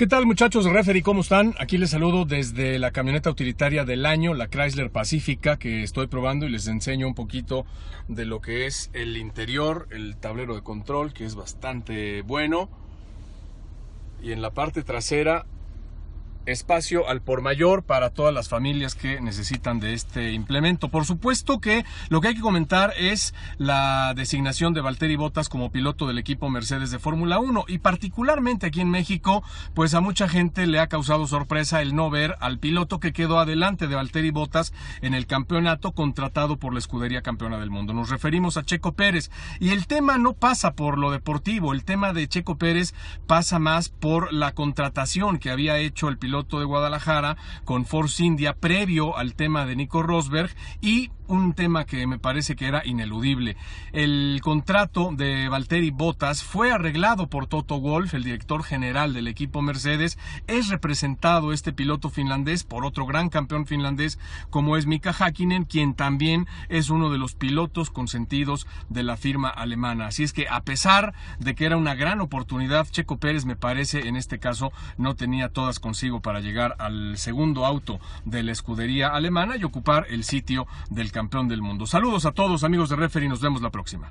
¿Qué tal muchachos de Referee? ¿Cómo están? Aquí les saludo desde la camioneta utilitaria del año, la Chrysler Pacifica, que estoy probando y les enseño un poquito de lo que es el interior, el tablero de control, que es bastante bueno. Y en la parte trasera espacio al por mayor para todas las familias que necesitan de este implemento. Por supuesto que lo que hay que comentar es la designación de Valtteri Bottas como piloto del equipo Mercedes de Fórmula 1 y particularmente aquí en México, pues a mucha gente le ha causado sorpresa el no ver al piloto que quedó adelante de Valtteri Bottas en el campeonato contratado por la escudería campeona del mundo. Nos referimos a Checo Pérez y el tema no pasa por lo deportivo, el tema de Checo Pérez pasa más por la contratación que había hecho el piloto de Guadalajara con Force India previo al tema de Nico Rosberg y un tema que me parece que era ineludible. El contrato de Valtteri Bottas fue arreglado por Toto Wolf, el director general del equipo Mercedes. Es representado este piloto finlandés por otro gran campeón finlandés como es Mika Hakkinen, quien también es uno de los pilotos consentidos de la firma alemana. Así es que a pesar de que era una gran oportunidad, Checo Pérez me parece en este caso no tenía todas consigo para llegar al segundo auto de la escudería alemana y ocupar el sitio del campeón campeón del mundo. Saludos a todos amigos de Referee, nos vemos la próxima.